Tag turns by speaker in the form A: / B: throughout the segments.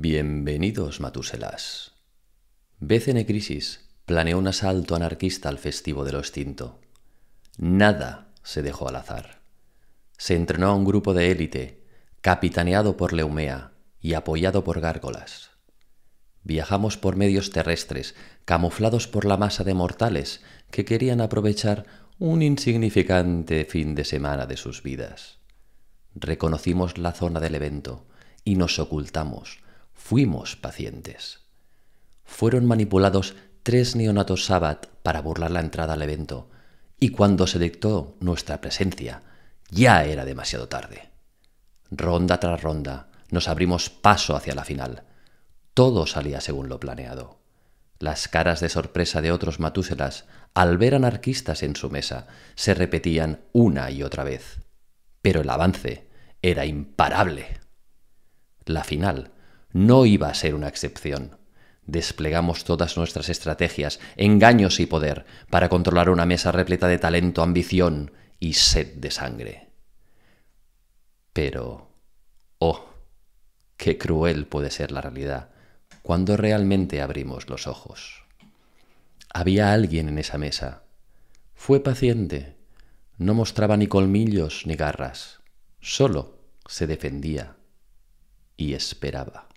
A: Bienvenidos, Matuselas. en Crisis planeó un asalto anarquista al festivo de lo extinto. Nada se dejó al azar. Se entrenó a un grupo de élite, capitaneado por Leumea y apoyado por gárgolas. Viajamos por medios terrestres, camuflados por la masa de mortales que querían aprovechar un insignificante fin de semana de sus vidas. Reconocimos la zona del evento y nos ocultamos fuimos pacientes. Fueron manipulados tres neonatos Sabbat para burlar la entrada al evento, y cuando se dictó nuestra presencia, ya era demasiado tarde. Ronda tras ronda, nos abrimos paso hacia la final. Todo salía según lo planeado. Las caras de sorpresa de otros matuselas al ver anarquistas en su mesa, se repetían una y otra vez. Pero el avance era imparable. La final no iba a ser una excepción. Desplegamos todas nuestras estrategias, engaños y poder para controlar una mesa repleta de talento, ambición y sed de sangre. Pero... ¡Oh! ¡Qué cruel puede ser la realidad cuando realmente abrimos los ojos! Había alguien en esa mesa. Fue paciente. No mostraba ni colmillos ni garras. Solo se defendía y esperaba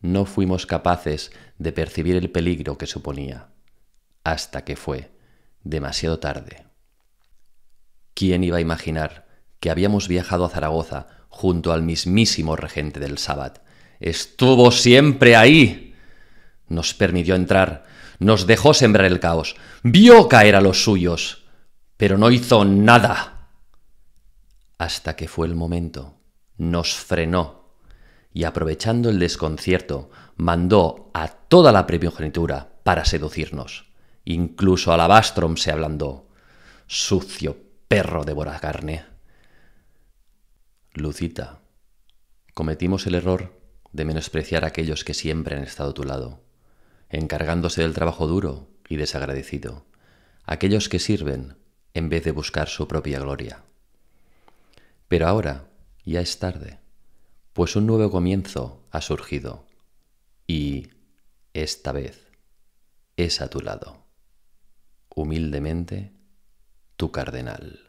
A: no fuimos capaces de percibir el peligro que suponía, hasta que fue demasiado tarde. ¿Quién iba a imaginar que habíamos viajado a Zaragoza junto al mismísimo regente del Sabbat? Estuvo siempre ahí. Nos permitió entrar, nos dejó sembrar el caos, vio caer a los suyos, pero no hizo nada. Hasta que fue el momento, nos frenó y aprovechando el desconcierto, mandó a toda la primogenitura para seducirnos. Incluso la alabastrom se ablandó. Sucio perro de carne. Lucita, cometimos el error de menospreciar a aquellos que siempre han estado a tu lado, encargándose del trabajo duro y desagradecido, aquellos que sirven en vez de buscar su propia gloria. Pero ahora ya es tarde pues un nuevo comienzo ha surgido y esta vez es a tu lado. Humildemente, tu cardenal.